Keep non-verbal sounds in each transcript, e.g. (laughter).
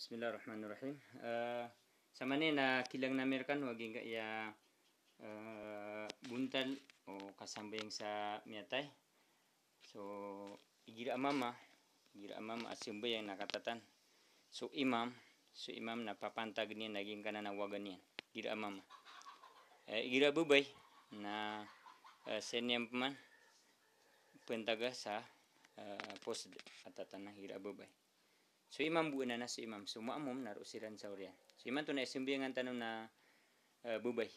Bismillahirrahmanirrahim. Uh, sama ni na kilang kan waging ka ya uh, buntal o oh, kasambayang sa miyatay. So igira mama, igira mama asimbayang nakatatan. So imam, so imam napapantag niya naging kanan na wagan niya. Igira mama. Uh, igira bubay na uh, senyam peman pentaga sa uh, post atatan na igira bubay so imam bu na si imam so ma'amum nar usiran saurian so imam tu na simbingan tanu na uh, eh, bubai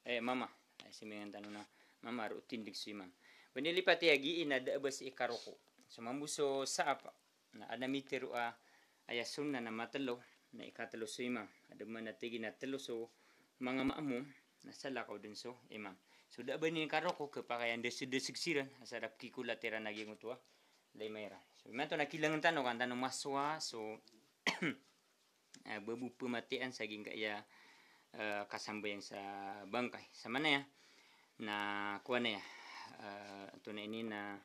eh mama simbingan tanu na mama ro tindik so imam bani lipati agi ina da bas ikaroko so mambuso sa apa na ada mitiru a aya sunna na matalo na ikatalo so imam ada mana tigi na telo so mga ma'amum na sala ko din so imam so da ni karoko ke pakaian desig desig asarap kikulatera naging utua Leimeira. So, imanto na kilangan tanong ang tanong maswa. So, uh, (clears throat) ah, babu pematian saging kaya uh, ah, kasambayan sa bangkay. Sama na ya. Na kuha ya. Uh, ah, ito na ini na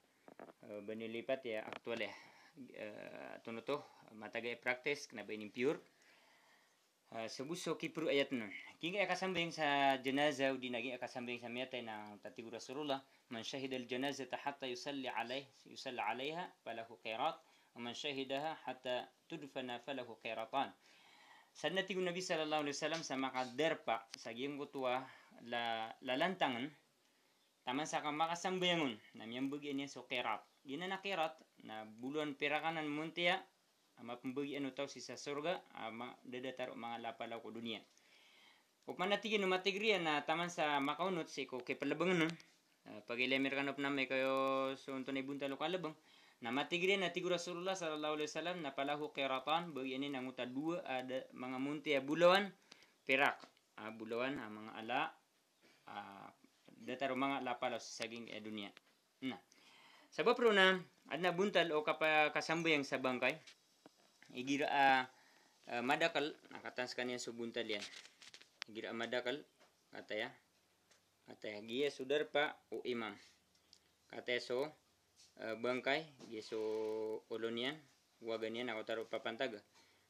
benilipat ya aktual ya. Uh, ito mata to. Matagay practice. Kanaba ini pure. Ah, sebuso kipru ayat nun kinga aka sambeng sa janaza di nagi aka sambeng sa miyata na tatigu rasulullah man shahida al janazata hatta yusalli alayh yusalli alayha falahu qirat wa man shahidaha hatta tudfana falahu qiratan sanna tigu nabi sallallahu alaihi wasallam sama kadar pa sa gimbutua la lalantangan taman sa kamaka sambengon namiyang bugyan niya so qirat gina na qirat na buluan pirakanan muntia mapambagi ano taw si sa surga ama dadatar mga lapalaw ko dunia ug manatigin matigriya na taman sa makaunot si ko kay palabangan no uh, pag ilemir kanop na may kayo sunto ni buntalo kalabang na matigriya na tigura surullah sallallahu alaihi wasallam na palahu qiratan bagyan ini nanguta dua ada mga munti bulawan perak uh, bulawan uh, ah, mga ala uh, ah, dataro mga lapalaw sa saging uh, dunia na sa bapro na adna buntal o kapasambay ang sa bangkay igira ah, ah, madakal akatanskanya subunta dia ya. igira madakal kata ya kata ya gia sudar pa u imam kata ya, so ah, bangkai gia so olonian waganian aku taruh papantaga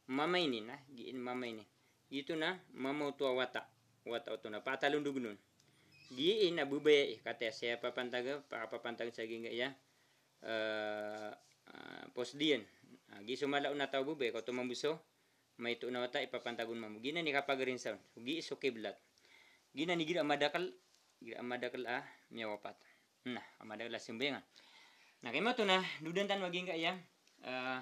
mama ini nah giin mama ini itu nah mama tua wata wata utuna patalun dugnun giin abu nah, bayi kata siapa pantaga apa pantaga sa enggak ya uh, uh, posdian Agi sumala una tao bube ko tumambuso may ito na wata ipapantagon mamo. Gina ni kapagarin sa hugi iso kiblat. Gina ni gira amadakal gira amadakal a miyawapat. Na amadakal simbengan. Na kay mato na dudan tan maging iya uh, ah,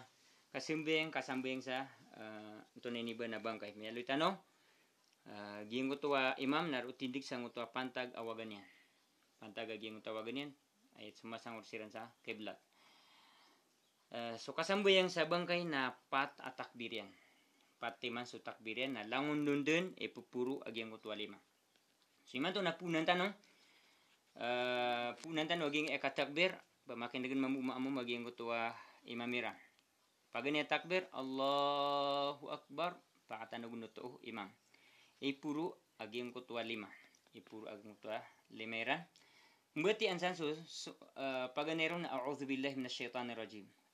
kasimbeng kasambeng sa uh, ah, ito na iniba na bangkay. Mayaloy tanong uh, ah, giyang utawa imam narutindik tindig sang pantag awagan Pantag giyang utawagan yan ay sumasang ursiran sa kiblat. Uh, eh, yang sabang kay na pat atak birian. Patiman su takbirian na langun dundun ipupuru e agyang kutwa lima. So iman to na punan tanong. Uh, eh, punan tanong agyang ekatakbir. Pamakin dengan mamu-mamu agyang kutwa imamira. Pagani takbir Allahu Akbar. Pakatanog nutuh imam. Ipuru e agyang kutwa lima. Ipuru e agyang lima limera. Mbati ansan so, su uh, eh, paganerong na a'udhu billahi minasyaitanir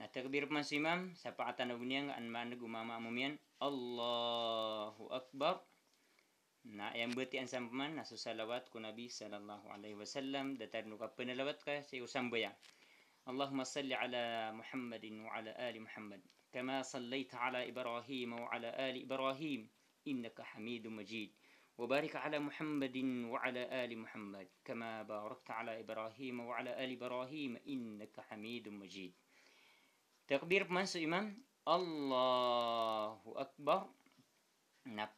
Na takbir mas imam sa paatan na an manag umama amumian Allahu Akbar na yang beti an sampaman na susalawat ku Nabi sallallahu alaihi wasallam datar nuka penalawat ka si usambaya Allahumma salli ala Muhammadin wa ala ali Muhammad kama ta ala Ibrahim wa ala ali Ibrahim innaka hamidun majid وبارك على محمد وعلى آل محمد كما باركت على إبراهيم وعلى آل إبراهيم إنك حميد مجيد Takbir masuk imam Allahu Akbar na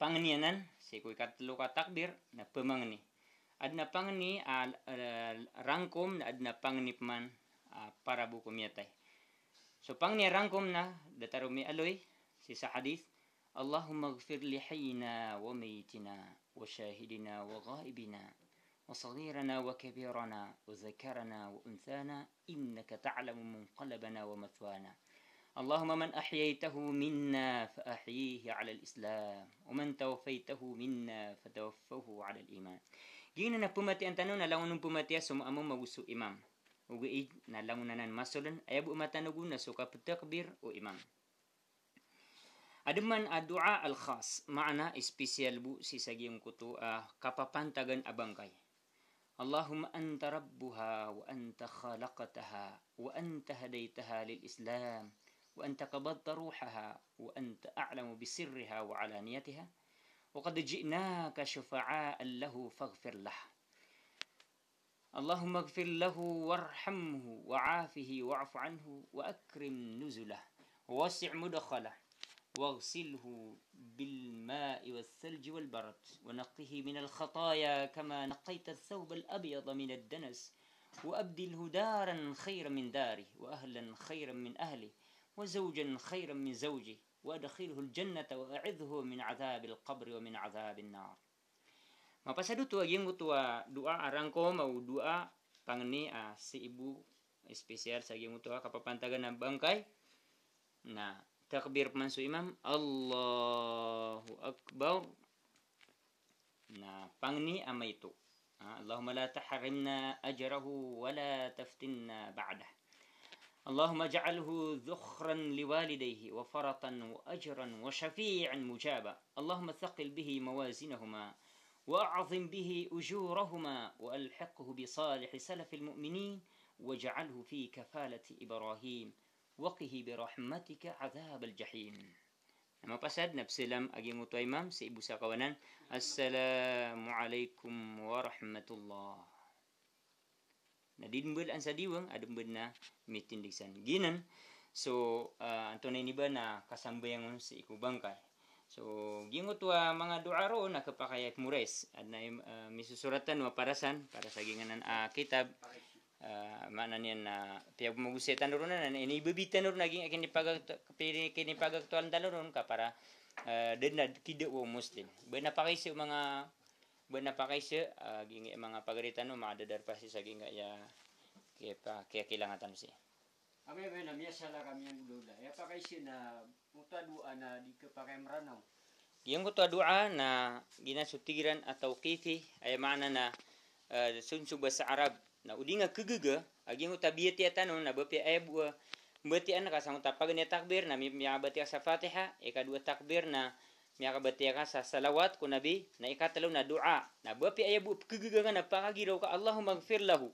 Si kui kata ka takbir na pemangni adna pangni al rangkum na adna pangni man ah, para buku miatay so pangni rangkum na datarumi aloy sisa hadis Allahumma ighfir li wa mayyitina wa shahidina wa ghaibina وصغيرنا وكبيرنا وذكرنا وأنثانا إنك تعلم منقلبنا ومثوانا اللهم من أحييته منا فأحييه على الإسلام ومن توفيته منا فتوفه على الإيمان جينا نبومتي أنتنا نلاون نبومتي سم أمام وسو إمام وإج نلاون نان مسلا أيبو أمتنا نقول نسوك بتكبير وإمام Ademan adua al khas, maana spesial bu si sagyong kutu uh, ah, tagan abangkai. اللهم أنت ربها وأنت خلقتها وأنت هديتها للإسلام وأنت قبضت روحها وأنت أعلم بسرها وعلانيتها وقد جئناك شفعاء له فاغفر له اللهم اغفر له وارحمه وعافه واعف عنه وأكرم نزله ووسع مدخله واغسله بالماء والثلج والبرد ونقه من الخطايا كما نقيت الثوب الأبيض من الدنس وأبدله دارا خيرا من داره وأهلا خيرا من أهله وزوجا خيرا من زوجه وأدخله الجنة وأعذه من عذاب القبر ومن عذاب النار Mapasadu tua geng tua doa arangko mau doa pangni a ah, si ibu eh, spesial sa geng tua kapapantagan ng bangkay na تكبير بمنسو إمام الله أكبر Nah, pangni ama itu. Ha, Allahumma la tahrimna ajrahu wa la taftinna ba'dah. Allahumma ja'alhu dhukhran liwalidayhi wa faratan wa ajran wa syafi'an mujaba. Allahumma thaqil bihi mawazinahuma وأعظم به أجورهما وألحقه بصالح سلف المؤمنين واجعله في كفالة إبراهيم وقه برحمتك عذاب الجحيم Mapasad na silam agi mo tuay ma'am sa ibu sa Assalamu alaikum wa rahmatullah. Nadinbul ang sa diwang adumbud na mitindigsan. Ginan so uh, ah, anto na ni ba na kasambayang sa ikubang kay. So gingot wa mga dua ro na kapakayat mures ad na uh, misusuratan wa parasan para sa ginganan uh, kitab. mana ah, manani na pia mugusi tanuruna na ni bebi tanuruna gi kini paga kini paga tuan tanurun ka para denda kide wo muslim bena pakai se mga bena pakai se ah, gingi mga pagaritan no maada dar pasi sa ginga ya kepa kaya kilangatan si ame ba na miyasa la kami yang dulu ya pakai si na muta dua na di kepakai meranau yang kutua doa na ginasutiran atau kifi ay mana na ah, sunsu bahasa Arab na udinga kegege agi tabia tia tanu, na bapi ayabwa bati an kasang tapagan ya takbir na mi abati asa fatiha eka dua takbir na mi abati asa salawat ku nabi na eka telu na doa na bapi ayabu kegege na pagagi ka Allahumma gfir lahu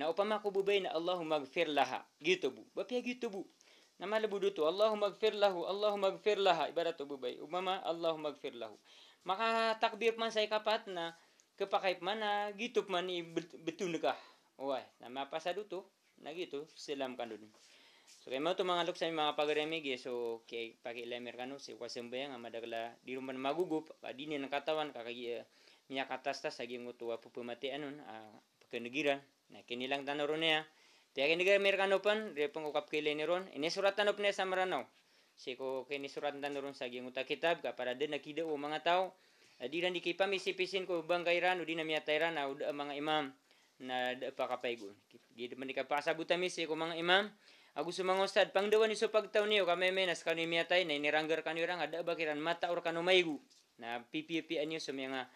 na upama ku na Allahumma gfir laha gitu bu bapi gitu bu nama lebu dutu Allahumma gfir lahu Allahumma gfir laha ibarat bubai umama Allahumma gfir lahu maka takbir man saya kapat na kepakai mana gitu man betul nikah Uy, napasado to. Nagito, silam kanun. So, kay mo ito mga looks sa mga pagaremigi. So, kay pakilamer ka no, si Wasembaya nga madagla, di naman magugup, ah, di na katawan kakagi, uh, eh, miya katastas, sagi mo ito, pupumati anon, uh, pagkanagiran, na kinilang tanoro niya. Ah. Tiya kinigamer ka no pan, repong kukap kilay ni Ron, inisuratan no sa maranaw. Si ko kinisuratan tanoro sa ginguta kitab, kapara din nakida o oh, mga tao, ah, di na di kay pamisipisin ko bang kairan, o di na miya tairan, o mga imam. na pakapaygon. Gid man ikapasagutan mi ko mga imam. Ako sa mga ustad, pangdawan iso pagtaw niyo, kami may nas kanyo miyatay, na iniranggar kanyo rang, ada ba kiran mata or kanumaygo, na pipipian niyo sa mga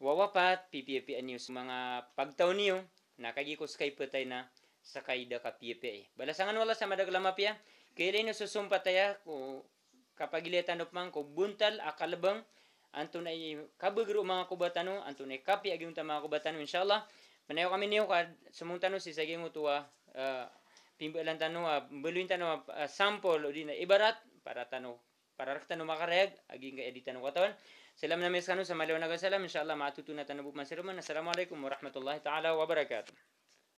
wawapat, pipipian niyo sa mga pagtaw niyo, na kagikos kay patay na sa kayda kapipi. Balasangan wala sa madaglama piya, kaya rin susumpataya, ko kapagilitan upang ko buntal, akalabang, anto na kabagro mga kubatano, anto na kapi agyong mga kubatano, inshallah, Manayo kami niyo ka, sumunta no si saging utuwa, uh, ah, pimbalan tano, uh, ah, buluin tano, uh, ah, sample, o di na ibarat, para tano, para rakta no makareg, aging ka editan no katawan. Salam na mes kanu sa maliwanag salam, inshallah matutunan tano bukman siruman. Assalamualaikum warahmatullahi taala wabarakatuh.